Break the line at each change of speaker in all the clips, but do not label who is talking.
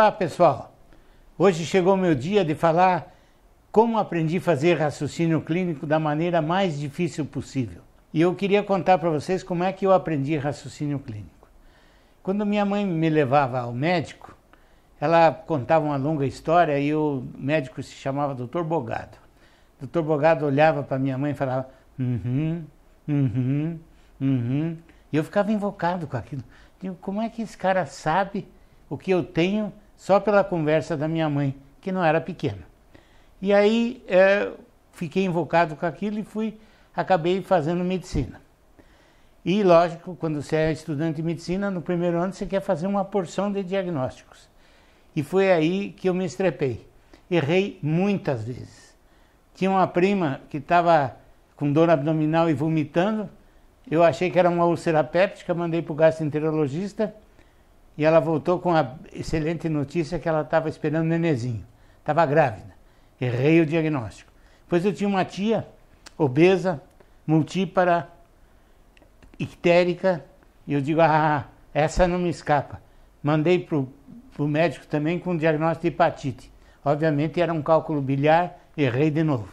Olá, pessoal. Hoje chegou meu dia de falar como aprendi a fazer raciocínio clínico da maneira mais difícil possível. E eu queria contar para vocês como é que eu aprendi raciocínio clínico. Quando minha mãe me levava ao médico, ela contava uma longa história e o médico se chamava Dr. Bogado. Dr. Bogado olhava para minha mãe e falava: "Uhum, uhum, uhum". E eu ficava invocado com aquilo. Digo, como é que esse cara sabe o que eu tenho só pela conversa da minha mãe, que não era pequena. E aí é, fiquei invocado com aquilo e fui, acabei fazendo medicina. E lógico, quando você é estudante de medicina, no primeiro ano você quer fazer uma porção de diagnósticos. E foi aí que eu me estrepei. Errei muitas vezes. Tinha uma prima que estava com dor abdominal e vomitando. Eu achei que era uma úlcera péptica, mandei para o gastroenterologista e ela voltou com a excelente notícia que ela estava esperando o nenezinho. Estava grávida. Errei o diagnóstico. Pois eu tinha uma tia obesa, multípara, ictérica, e eu digo, ah, essa não me escapa. Mandei para o médico também com um diagnóstico de hepatite. Obviamente era um cálculo biliar, errei de novo.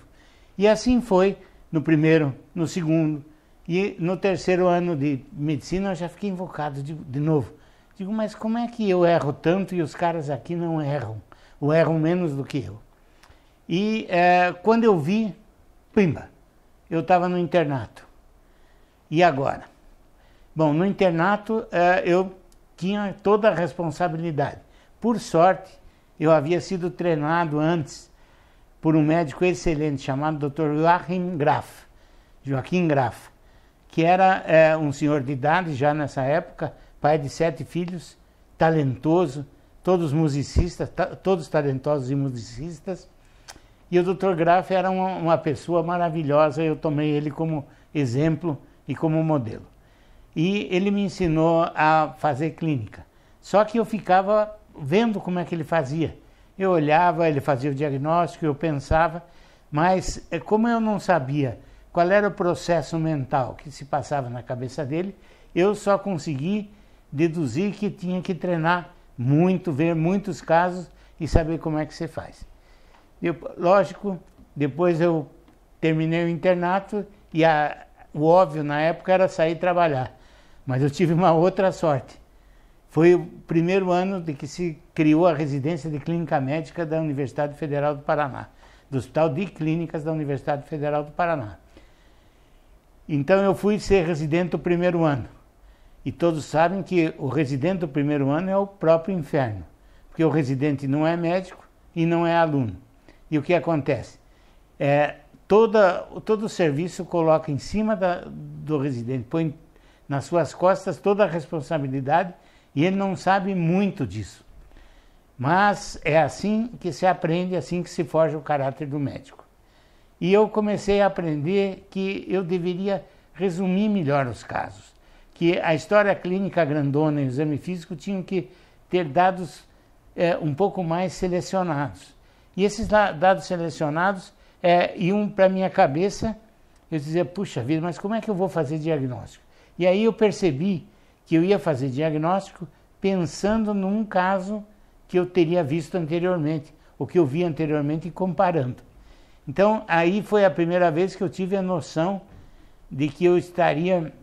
E assim foi no primeiro, no segundo, e no terceiro ano de medicina eu já fiquei invocado de, de novo. Digo, mas como é que eu erro tanto e os caras aqui não erram? Ou erram menos do que eu? E é, quando eu vi, pimba, eu estava no internato. E agora? Bom, no internato é, eu tinha toda a responsabilidade. Por sorte, eu havia sido treinado antes por um médico excelente chamado Dr. Joachim Graf, Joaquim Graf, que era é, um senhor de idade já nessa época, pai de sete filhos, talentoso, todos musicistas, ta, todos talentosos e musicistas. E o Dr. Graff era uma, uma pessoa maravilhosa, eu tomei ele como exemplo e como modelo. E ele me ensinou a fazer clínica. Só que eu ficava vendo como é que ele fazia. Eu olhava, ele fazia o diagnóstico, eu pensava, mas eh, como eu não sabia qual era o processo mental que se passava na cabeça dele, eu só consegui deduzi que tinha que treinar muito, ver muitos casos e saber como é que você faz. Eu, lógico, depois eu terminei o internato e a, o óbvio na época era sair trabalhar. Mas eu tive uma outra sorte. Foi o primeiro ano de que se criou a residência de clínica médica da Universidade Federal do Paraná, do Hospital de Clínicas da Universidade Federal do Paraná. Então eu fui ser residente o primeiro ano. E todos sabem que o residente do primeiro ano é o próprio inferno, porque o residente não é médico e não é aluno. E o que acontece? É, toda, todo o serviço coloca em cima da, do residente, põe nas suas costas toda a responsabilidade e ele não sabe muito disso. Mas é assim que se aprende, é assim que se forja o caráter do médico. E eu comecei a aprender que eu deveria resumir melhor os casos que a história clínica grandona e o exame físico tinham que ter dados é, um pouco mais selecionados. E esses dados selecionados é, iam para minha cabeça, eu dizia, puxa vida, mas como é que eu vou fazer diagnóstico? E aí eu percebi que eu ia fazer diagnóstico pensando num caso que eu teria visto anteriormente, o que eu vi anteriormente e comparando. Então, aí foi a primeira vez que eu tive a noção de que eu estaria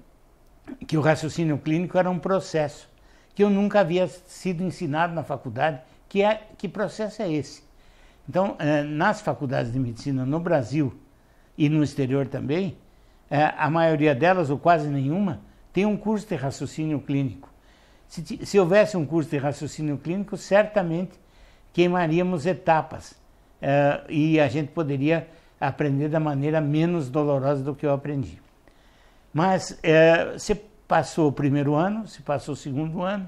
que o raciocínio clínico era um processo que eu nunca havia sido ensinado na faculdade, que é que processo é esse. Então, eh, nas faculdades de medicina no Brasil e no exterior também, eh, a maioria delas ou quase nenhuma tem um curso de raciocínio clínico. Se, se houvesse um curso de raciocínio clínico, certamente queimaríamos etapas eh, e a gente poderia aprender da maneira menos dolorosa do que eu aprendi. Mas é, se Passou o primeiro ano, se passou o segundo ano,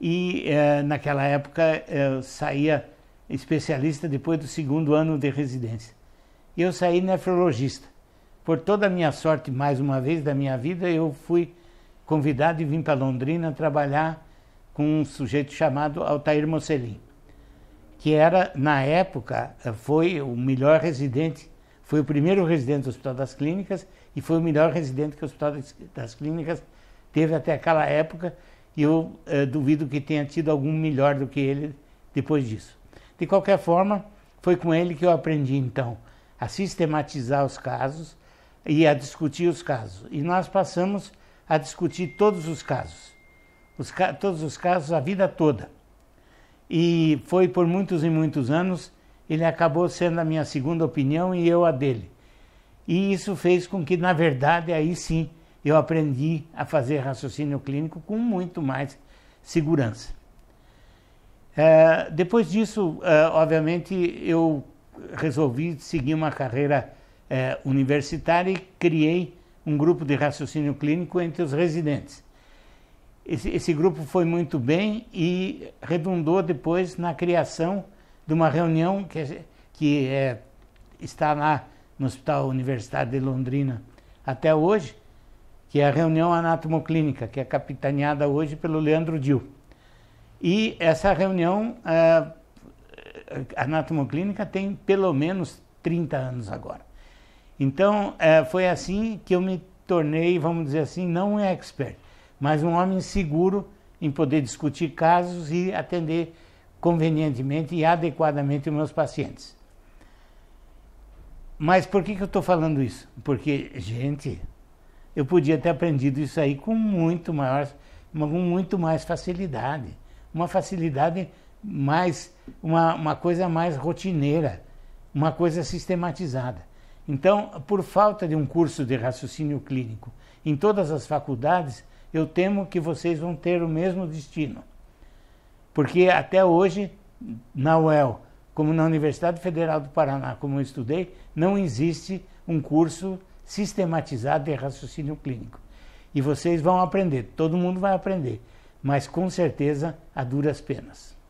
e eh, naquela época eh, eu saía especialista depois do segundo ano de residência. E eu saí nefrologista. Por toda a minha sorte, mais uma vez, da minha vida, eu fui convidado e vim para Londrina trabalhar com um sujeito chamado Altair Mocelin, que era, na época, eh, foi o melhor residente foi o primeiro residente do Hospital das Clínicas e foi o melhor residente que o Hospital das Clínicas teve até aquela época. E eu eh, duvido que tenha tido algum melhor do que ele depois disso. De qualquer forma, foi com ele que eu aprendi então a sistematizar os casos e a discutir os casos. E nós passamos a discutir todos os casos, os ca todos os casos a vida toda. E foi por muitos e muitos anos ele acabou sendo a minha segunda opinião e eu a dele. E isso fez com que, na verdade, aí sim eu aprendi a fazer raciocínio clínico com muito mais segurança. É, depois disso, é, obviamente, eu resolvi seguir uma carreira é, universitária e criei um grupo de raciocínio clínico entre os residentes. Esse, esse grupo foi muito bem e redundou depois na criação de uma reunião que, que é, está lá no Hospital Universitário de Londrina até hoje, que é a reunião anatomoclínica, que é capitaneada hoje pelo Leandro Dil. E essa reunião uh, anatomoclínica tem pelo menos 30 anos agora. Então, é, foi assim que eu me tornei, vamos dizer assim, não um expert, mas um homem seguro em poder discutir casos e atender convenientemente e adequadamente os meus pacientes. Mas por que, que eu estou falando isso? Porque, gente, eu podia ter aprendido isso aí com muito maior, com muito mais facilidade. Uma facilidade mais, uma, uma coisa mais rotineira, uma coisa sistematizada. Então, por falta de um curso de raciocínio clínico em todas as faculdades, eu temo que vocês vão ter o mesmo destino. Porque até hoje, na UEL, como na Universidade Federal do Paraná, como eu estudei, não existe um curso sistematizado de raciocínio clínico. E vocês vão aprender, todo mundo vai aprender, mas com certeza a duras penas.